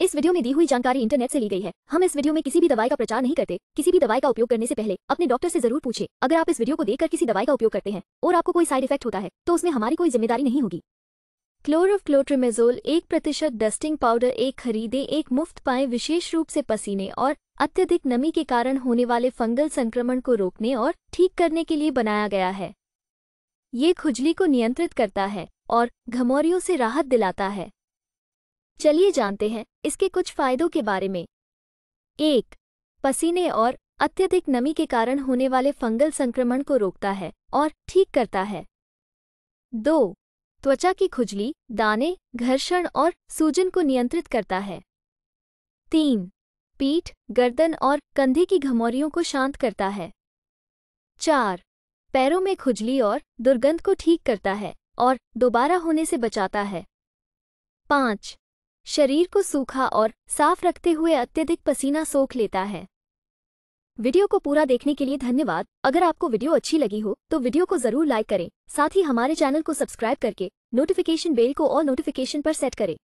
इस वीडियो में दी हुई जानकारी इंटरनेट से ली गई है हम इस वीडियो में किसी भी दवाई का प्रचार नहीं करते किसी भी दवाई का उपयोग करने से पहले अपने डॉक्टर से जरूर पूछे अगर आप इस वीडियो को देखकर किसी दवाई का उपयोग करते हैं और आपको कोई साइड इफेक्ट होता है तो उसमें हमारी कोई जिम्मेदारी नहीं होगी क्लोरोफ्लोट्रिमेजोल एक प्रतिशत डस्टिंग पाउडर एक खरीदे एक मुफ्त पाए विशेष रूप से पसीने और अत्यधिक नमी के कारण होने वाले फंगल संक्रमण को रोकने और ठीक करने के लिए बनाया गया है ये खुजली को नियंत्रित करता है और घमौरियों से राहत दिलाता है चलिए जानते हैं इसके कुछ फायदों के बारे में एक पसीने और अत्यधिक नमी के कारण होने वाले फंगल संक्रमण को रोकता है और ठीक करता है दो त्वचा की खुजली दाने घर्षण और सूजन को नियंत्रित करता है तीन पीठ गर्दन और कंधे की घमौरियों को शांत करता है चार पैरों में खुजली और दुर्गंध को ठीक करता है और दोबारा होने से बचाता है पाँच शरीर को सूखा और साफ रखते हुए अत्यधिक पसीना सोख लेता है वीडियो को पूरा देखने के लिए धन्यवाद अगर आपको वीडियो अच्छी लगी हो तो वीडियो को जरूर लाइक करें साथ ही हमारे चैनल को सब्सक्राइब करके नोटिफिकेशन बेल को और नोटिफिकेशन पर सेट करें